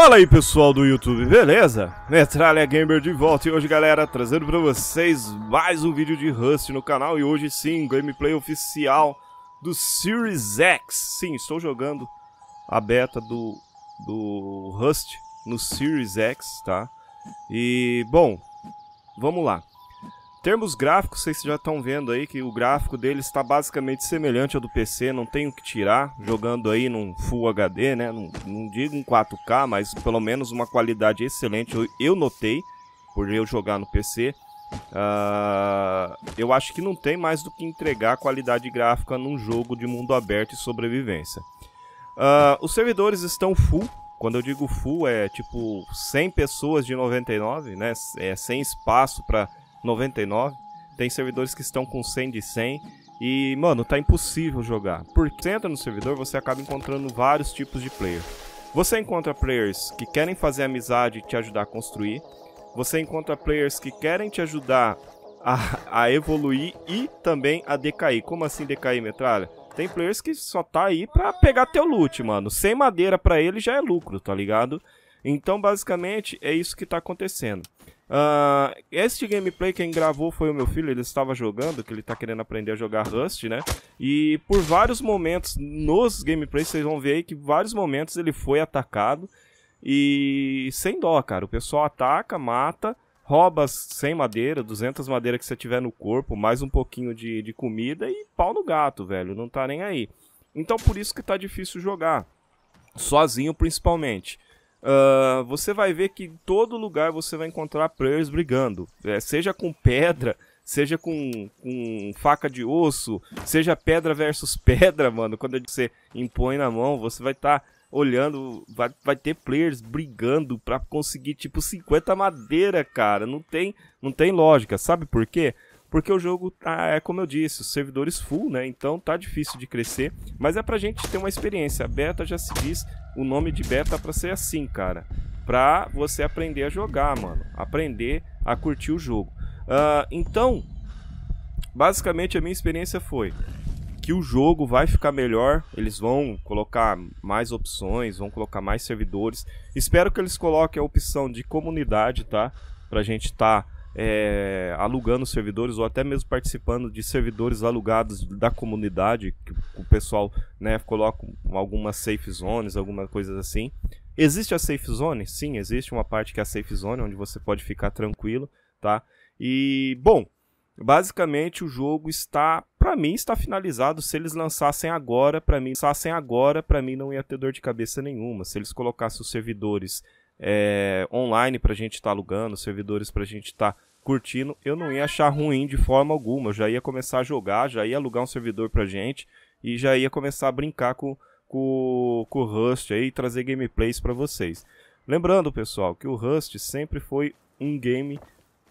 Fala aí pessoal do YouTube, beleza? Metralha Gamer de volta e hoje galera, trazendo pra vocês mais um vídeo de Rust no canal E hoje sim, gameplay oficial do Series X Sim, estou jogando a beta do, do Rust no Series X, tá? E, bom, vamos lá termos gráficos, vocês já estão vendo aí que o gráfico dele está basicamente semelhante ao do PC, não tenho o que tirar, jogando aí num Full HD, né? Não, não digo um 4K, mas pelo menos uma qualidade excelente, eu, eu notei, por eu jogar no PC. Uh, ah, eu acho que não tem mais do que entregar qualidade gráfica num jogo de mundo aberto e sobrevivência. Uh, os servidores estão full. Quando eu digo full, é tipo 100 pessoas de 99, né? É sem espaço para 99, tem servidores que estão com 100 de 100 e, mano, tá impossível jogar. Porque você entra no servidor, você acaba encontrando vários tipos de player. Você encontra players que querem fazer amizade e te ajudar a construir. Você encontra players que querem te ajudar a, a evoluir e também a decair. Como assim decair, metralha? Tem players que só tá aí pra pegar teu loot, mano. Sem madeira pra ele já é lucro, tá ligado? Então, basicamente, é isso que está acontecendo. Uh, este gameplay quem gravou foi o meu filho, ele estava jogando, que ele está querendo aprender a jogar Rust, né? E por vários momentos, nos gameplays, vocês vão ver aí que vários momentos ele foi atacado. E sem dó, cara. O pessoal ataca, mata, rouba 100 madeira, 200 madeira que você tiver no corpo, mais um pouquinho de, de comida e pau no gato, velho. Não tá nem aí. Então por isso que tá difícil jogar. Sozinho, principalmente. Uh, você vai ver que em todo lugar você vai encontrar players brigando, é, seja com pedra, seja com, com, faca de osso, seja pedra versus pedra, mano. Quando você impõe na mão, você vai estar tá olhando, vai, vai, ter players brigando para conseguir tipo 50 madeira, cara. Não tem, não tem lógica, sabe por quê? Porque o jogo tá, é como eu disse, os servidores full, né? Então tá difícil de crescer, mas é pra gente ter uma experiência. A beta já se diz o nome de beta para ser assim, cara. Pra você aprender a jogar, mano. Aprender a curtir o jogo. Uh, então, basicamente a minha experiência foi que o jogo vai ficar melhor, eles vão colocar mais opções, vão colocar mais servidores. Espero que eles coloquem a opção de comunidade, tá? Pra gente tá é, alugando servidores ou até mesmo participando de servidores alugados da comunidade, que o pessoal né, coloca algumas safe zones, algumas coisas assim. Existe a safe zone? Sim, existe uma parte que é a safe zone, onde você pode ficar tranquilo, tá? E, bom, basicamente o jogo está, para mim, está finalizado. Se eles lançassem agora, para mim, lançassem agora, para mim não ia ter dor de cabeça nenhuma. Se eles colocassem os servidores é, online para a gente estar tá alugando, servidores para a gente estar tá curtindo, eu não ia achar ruim de forma alguma. Eu já ia começar a jogar, já ia alugar um servidor pra gente e já ia começar a brincar com, com, com o Rust aí e trazer gameplays para vocês. Lembrando, pessoal, que o Rust sempre foi um game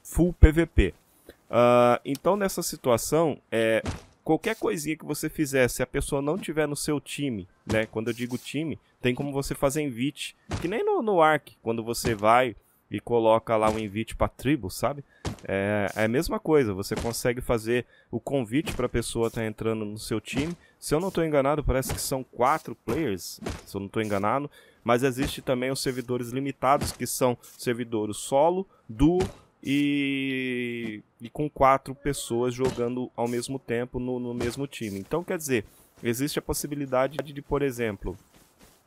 full PVP. Uh, ah, então, nessa situação, é, qualquer coisinha que você fizer, se a pessoa não tiver no seu time, né? Quando eu digo time, tem como você fazer invite, que nem no, no Ark, quando você vai e coloca lá um invite para tribo, sabe? É, é a mesma coisa, você consegue fazer o convite para a pessoa estar tá entrando no seu time. Se eu não estou enganado, parece que são quatro players, se eu não estou enganado. Mas existe também os servidores limitados, que são servidores solo, duo e, e com quatro pessoas jogando ao mesmo tempo no, no mesmo time. Então, quer dizer, existe a possibilidade de, por exemplo,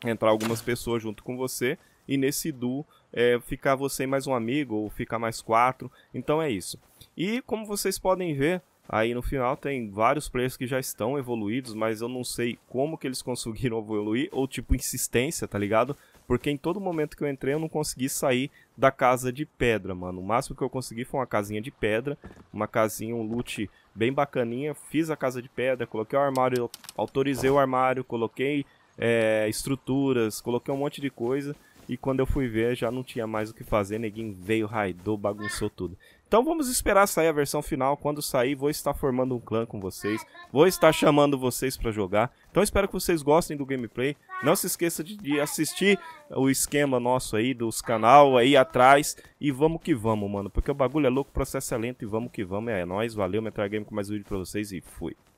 entrar algumas pessoas junto com você e nesse duo é, ficar você mais um amigo ou ficar mais quatro. Então é isso. E como vocês podem ver, aí no final tem vários players que já estão evoluídos, mas eu não sei como que eles conseguiram evoluir ou tipo insistência, tá ligado? Porque em todo momento que eu entrei eu não consegui sair da casa de pedra, mano. O máximo que eu consegui foi uma casinha de pedra, uma casinha, um loot bem bacaninha. Fiz a casa de pedra, coloquei o armário, autorizei o armário, coloquei é, estruturas, coloquei um monte de coisa. E quando eu fui ver, já não tinha mais o que fazer. Neguinho veio, raidou, bagunçou tudo. Então vamos esperar sair a versão final. Quando sair, vou estar formando um clã com vocês. Vou estar chamando vocês para jogar. Então espero que vocês gostem do gameplay. Não se esqueça de, de assistir o esquema nosso aí, dos canal aí atrás. E vamos que vamos, mano. Porque o bagulho é louco, o processo é lento e vamos que vamos. É nóis, valeu, me Game com mais um vídeo pra vocês e fui.